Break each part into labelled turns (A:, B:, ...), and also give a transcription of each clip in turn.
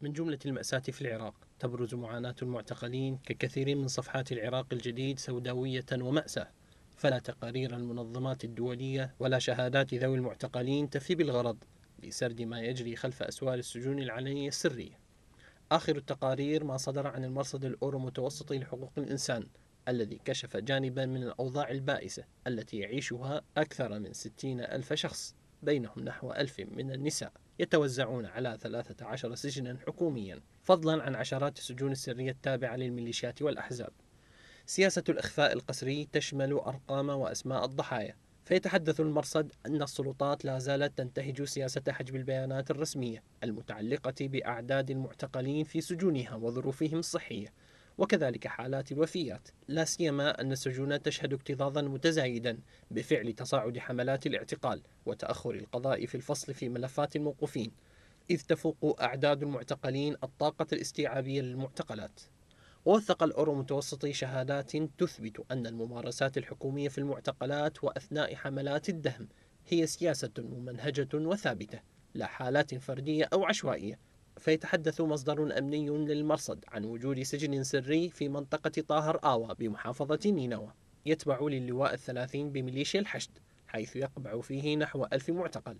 A: من جملة المأساة في العراق تبرز معاناة المعتقلين ككثير من صفحات العراق الجديد سوداوية ومأساة فلا تقارير المنظمات الدولية ولا شهادات ذوي المعتقلين تفي بالغرض لسرد ما يجري خلف أسوار السجون العلنية السرية آخر التقارير ما صدر عن المرصد الأورو متوسطي لحقوق الإنسان الذي كشف جانبا من الأوضاع البائسة التي يعيشها أكثر من ستين ألف شخص بينهم نحو ألف من النساء يتوزعون على 13 سجنا حكوميا فضلا عن عشرات السجون السرية التابعة للميليشيات والأحزاب سياسة الإخفاء القسري تشمل أرقام وأسماء الضحايا فيتحدث المرصد أن السلطات لا زالت تنتهج سياسة حجب البيانات الرسمية المتعلقة بأعداد المعتقلين في سجونها وظروفهم الصحية وكذلك حالات الوفيات لا سيما أن السجون تشهد اكتظاظا متزايدا بفعل تصاعد حملات الاعتقال وتأخر القضاء في الفصل في ملفات الموقوفين إذ تفوق أعداد المعتقلين الطاقة الاستيعابية للمعتقلات ووثق الأورو متوسطي شهادات تثبت أن الممارسات الحكومية في المعتقلات وأثناء حملات الدهم هي سياسة ممنهجة وثابتة لا حالات فردية أو عشوائية فيتحدث مصدر أمني للمرصد عن وجود سجن سري في منطقة طاهر آوى بمحافظة نينوى يتبع للواء الثلاثين بميليشيا الحشد حيث يقبع فيه نحو ألف معتقل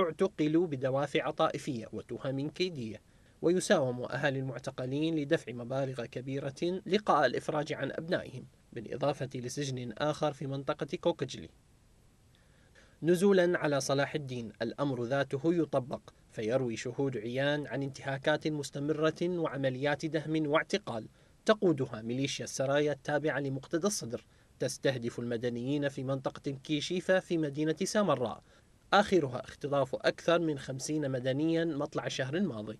A: اعتقلوا بدوافع طائفية وتهم كيدية ويساوم أهالي المعتقلين لدفع مبالغ كبيرة لقاء الإفراج عن أبنائهم بالإضافة لسجن آخر في منطقة كوكجلي نزولا على صلاح الدين الأمر ذاته يطبق فيروي شهود عيان عن انتهاكات مستمرة وعمليات دهم واعتقال تقودها ميليشيا السرايا التابعة لمقتدى الصدر تستهدف المدنيين في منطقة كيشيفا في مدينة سامراء آخرها اختطاف أكثر من خمسين مدنيا مطلع شهر الماضي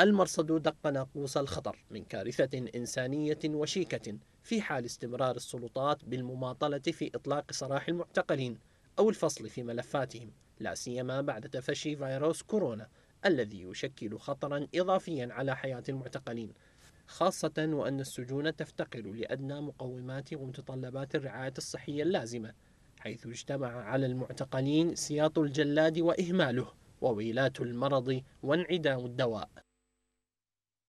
A: المرصد دق ناقوس الخطر من كارثة إنسانية وشيكة في حال استمرار السلطات بالمماطلة في إطلاق سراح المعتقلين أو الفصل في ملفاتهم لا سيما بعد تفشي فيروس كورونا الذي يشكل خطرا إضافيا على حياة المعتقلين خاصة وأن السجون تفتقر لأدنى مقومات ومتطلبات الرعاية الصحية اللازمة حيث اجتمع على المعتقلين سياط الجلاد وإهماله وويلات المرض وانعدام الدواء